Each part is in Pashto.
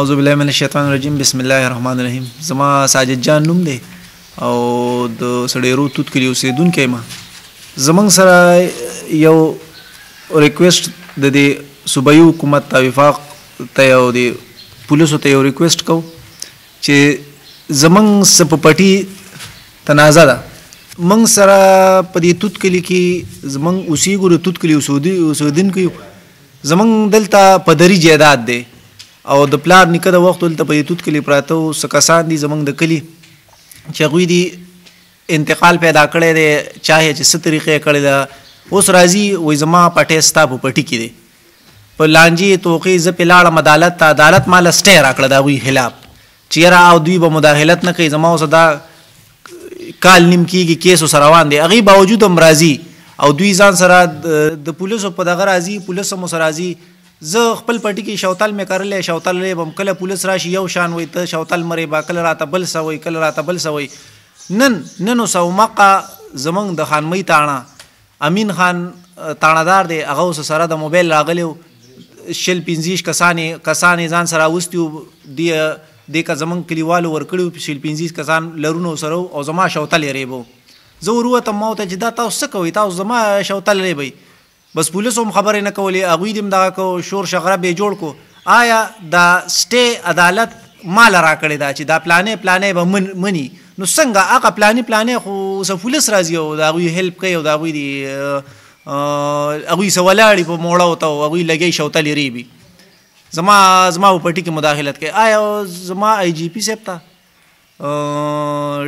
اعوذ بالله من الشیطان الرجیم بسم الله الرحمن الرحیم زما ساجد جان نوم دی او د سړیرو توت کلی اوسیدونکې ما زمنګ سره یو ریکوست د دې صوبایي حکومت او وفاق ته یو دی پولیسو ته یو ریکوست کو چې زمنګ سپ پټي تنازع ده منګ سره په دې توت کلی کې زمنګ اوسېګو د توت کلی اوسودي اوسودین کې زمنګ دلته پدری جیداد دی او د پلار نیکه د وخت ولته په یتوت کلی پراته او سکسان دي زمنګ د کلی چې غوی دي انتقال پیدا کړي دي چاهي چې ست طریقې کړي دا اوس راضي وې زما پټه ستا په پټی کې دي په لانجی توقې ز په لاړه عدالت ته عدالت مال سټه راکړه دا وی خلاف چیرې او دوی به مداخلت نه کوي زما اوس دا کال نیم کیږي کیسو سره روان دي اغي باوجود امراضي او دوی ځان سره د پولیسو په دغه راځي پولیسو مسرازي زه خپل پټی کې شوتل مې کړلې شوتل لې بم کله پولیس راشي یو شان وي ته شوتل مرې با کله راته بل سوي کله راته بل سوي نن نن سو مقه زمنګ د خان مې تاڼه امین خان تاڼدار دی هغه سره د موبایل راغلو شل پنځیش کسانې کسانې ځان سره وستیو دی د کا زمنګ کلیوالو ورکړو شل پنځیش کسان لرونو سره او زما شوتل ریبو زه وروه ته مو ته جدا تاسو کوي تاسو زما شوتل ریبي بس پولیس هم خبرې نه کولې اغوی دم دغه کو شور شغره به جوړ کو آیا دا سټې عدالت مال را کړی دا چې دا پلانې پلانې به من منی نو څنګه هغه پلانې پلانې خو سه پولیس راځي او دا غوی هیلپ کوي او دا غوی دی اغوی سوالاړي په موړه او ته اغوی لګي شوتلې ریبي زما زما په پټي کې مداخلت کوي آیا زما آی جی پی سپتا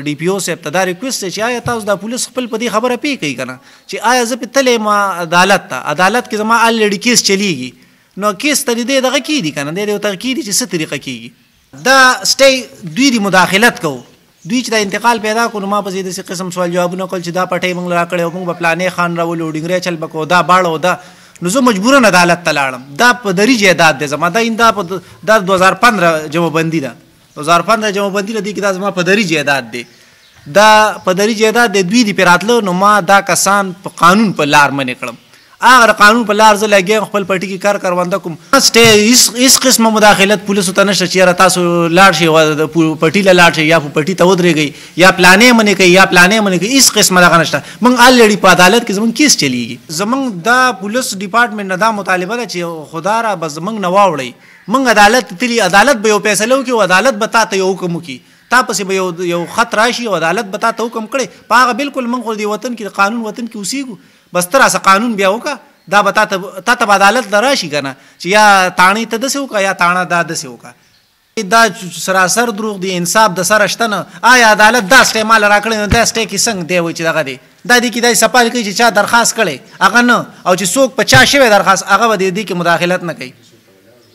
ډی پی او صاحب ته دا ریکوست چې آیا تاسو د پولیس خپل په دې خبره پی کوي کنه چې آیا زه په تلې ما عدالت ته عدالت کې زما الډی کیس چلیږي نو کیس ته دې دغه کی دي کنه دې ته کی دي چې څه طریقه کیږي دا سټي دوی دی مداخلت کوو دوی چې د انتقال پیدا کړو ما په دې سي قسم سوال جوابونه کول چې دا پټې موږ را کړو موږ په پلانې خان راو لوډینګره چل بکو دا باړو دا نو زه مجبورن عدالت ته لاړم دا په دریجه داد ده زما دا انده په 2015 جوابندی ده نو ظرفان د جمع بندی لدی کې دا زما په دری جیداد دی دا په دری جیداد د دوی دی پراتلو نو ما دا کسان په قانون په لار منې کړم اغه قانون په لار زه لګم خپل پټی کې کار کاروند کوم سټې هیڅ قسمه مداخلت پولیسو ته نشته چې را تاسو لاړ شي پټی له لاړ شي یا په پټی ته ودرېږي یا پلانې منې کوي یا پلانې منې کوي هیڅ قسمه لغ نشته مونږ الریډي په عدالت کې زمونږ کیس چلیږي زمونږ دا پولیس ډپارټمنټ نه دا مطالبه ده چې خدای را بس مونږ نه واوړي منګ عدالت تلی عدالت به یو فیصله وکي او عدالت به تا ته یو حکم وکي تا پسې به یو یو خط راشي او عدالت به تا ته حکم کړي پاغه بالکل منګ دی وطن کې قانون وطن کې اوسېګو بس تر اسه قانون بیا وکا دا به تا ته تا ته عدالت دراشي کنه چې یا تاڼې ته دسه وکا یا تاڼه دا دسه وکا دا سراسر دروغ دی انصاف د سره شته نه آیا عدالت دا استعمال راکړي نه دا سټې کې څنګه دی وای چې دغه دی دا دی کې دا سپال کوي چې چا درخواست کړي هغه نه او چې څوک په چا شوی درخواست هغه به دې کې مداخلت نه کوي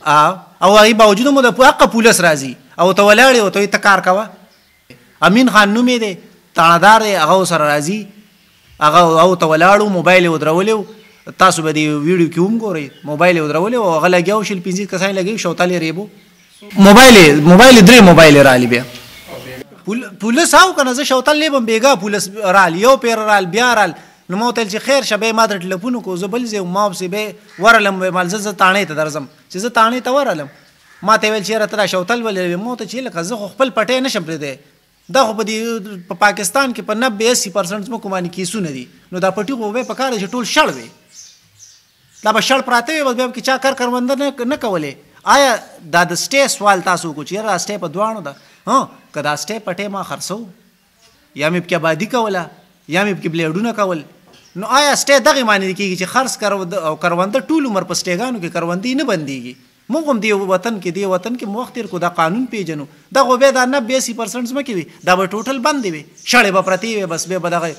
او هغه باوجود مو د حق پولیس راځي او ته ولاړې او ته کار کوه امین خان نومې دی تاندار دی هغه سره راځي هغه او ته ولاړو موبایل ودرولو تاسو به دی ویډیو کې هم ګورئ موبایل ودرولو او هغه لګیاو شل 50 کسان لګیو شوتالې ریبو موبایل موبایل درې موبایل را لبه پولیس او کنه زه شوتل لبم بیګا پولیس رال یو پیر رال بیا رال نو مو تل چې خیر شبه ما در ټلیفون کو زبل زه ما وسې به ورلم به مال زه تانې ته درځم چې زه تانې ته ورلم ما ته ویل چې راته شوتل ولې مو ته چې لکه زه خپل پټې نشم پرې دی دا خو په دې په پاکستان کې په 90 80% مکو باندې کیسونه دي نو دا پټي خو به پکاره چې ټول شړ وي دا به شړ پراته وي به کې چا کار کاروند نه کولې آیا دا د سټې سوال تاسو کو چې را سټې په دوانو ده ها کدا سټې پټې ما خرڅو یا مې په کې آبادی کوله یا مې په کې بلیډونه کول نو آیا سټې دغه معنی کیږي چې خرڅ کرو او کرونده ټول عمر په سټېګانو کې کروندې نه بنديږي موږ هم دی وطن کې دی وطن کې موختر کو دا قانون پیژنو دا غو به دا 90% مکه وي دا به ټوټل بند وي شړې به پرتی وي بس به بدغه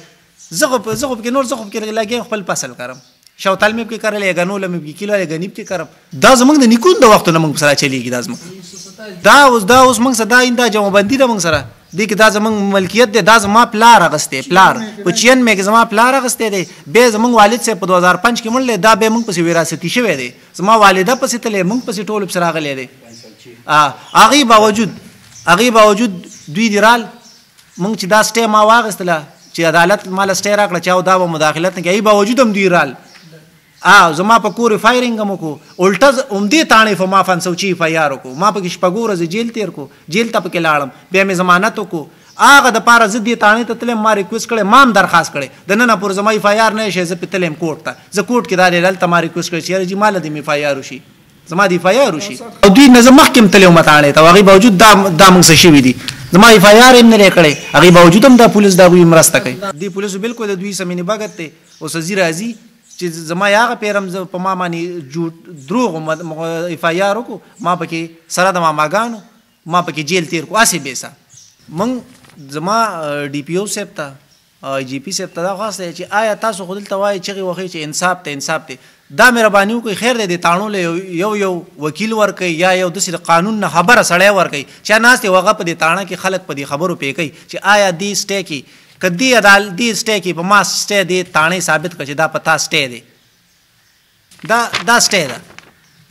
زغب زغب کې نور زغب کې لګي خپل فصل کرم شوتل مې کې کړلې غنول مې کې کیلو لګنیب کې کرم دا زمنګ د نیکون د وخت نه موږ سره چلیږي دا زمنګ دا اوس دا اوس موږ صدا ایندا جمع بندي د موږ سره دې کې دا زمنګ ملکیت دی دا زما پلار غستې پلار په چین مې زما پلار غستې دی به زمنګ والد سه په 2005 کې مړ دا به موږ پسې وراثتي شوی دی زما والده پسې تلې موږ پسې ټول بسر غلې دی ا هغه باوجود هغه باوجود دوی درال موږ چې دا سټې ما واغستله چې عدالت مال سټې راکړه چاو دا مداخلت نه کوي باوجود هم دوی رال ا زما په کور فایرینګ مو کو الټه اومدي تانه فما فن سوچي فیار کو ما په شپګور ز جیل تیر کو جیل ته پکې لاړم بیا مې ضمانت کو اغه د پاره زه دې تانه ته تلم ما ریکوست کړي مام درخواست کړي د نن پر زما فیار نه شي زه په تلم کوټ ته زه کوټ کې دالې لال تمہاری کوشش کړي چې جی مال دې می فیار شي زما دی فیار شي او دوی نظم محکم تلم متانه ته هغه باوجود دا دا موږ څه شي دي زما اف آی آر هم نه کړي هغه باوجود هم د پولیس دا غوي مرسته کوي دی پولیسو بالکل د دوی سمینه بغت ته او سزي راځي چې زما یاغه پیرم په ما باندې جوړ دروغ افایار کو ما پکې سره د ما ماګانو ما پکې جیل تیر کو اسی بیسا من زما ډی پی او سیب ته جی پی سیب ته دا خاص دی چې آیا تاسو خپل توای چې وخی چې انصاف ته انصاف ته دا مهرباني وکړي خیر دې تانو له یو یو وکیل ورکي یا یو د قانون نه خبره سړی ورکي چې ناس ته وغه په دې تانه کې خلک په دې خبرو پې کوي چې آیا دې سټې کې کدی عدال دی سټې کې په ما سټې دی تانه ثابت کړي دا پتا سټې دی دا دا سټې دا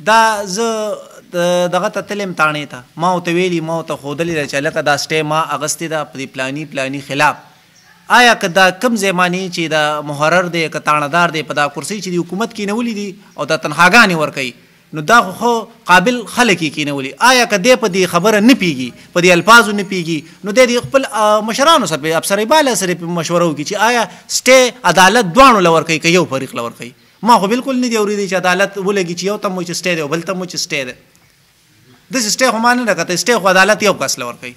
دا ز دغه ته تلم تانه ته ما او ته ویلی ما ته خودلې چې لکه دا سټې ما اغستې دا پری پلانی پلانی خلاف آیا کدا کم زمانی چې دا محرر دی کتاندار دی په دا کرسي چې حکومت کې نه ولې دي او دا تنهاګانی ور کوي نو دا خو قابل خلک یې کینولی آیا کدی په دې خبره نه پیږي په دې الفاظو نه پیږي نو د دې خپل مشرانو سره افسر بالا سره په مشوره وکړي چې آیا سټي عدالت دوانو لور کوي که یو فریق لور کوي ما خو بالکل نه دی اورېدی چې عدالت ولګي چې یو تم مو چې سټي دی بل تم مو چې سټي دی د سټي خو مان نه راکته سټي خو عدالت یو کس لور کوي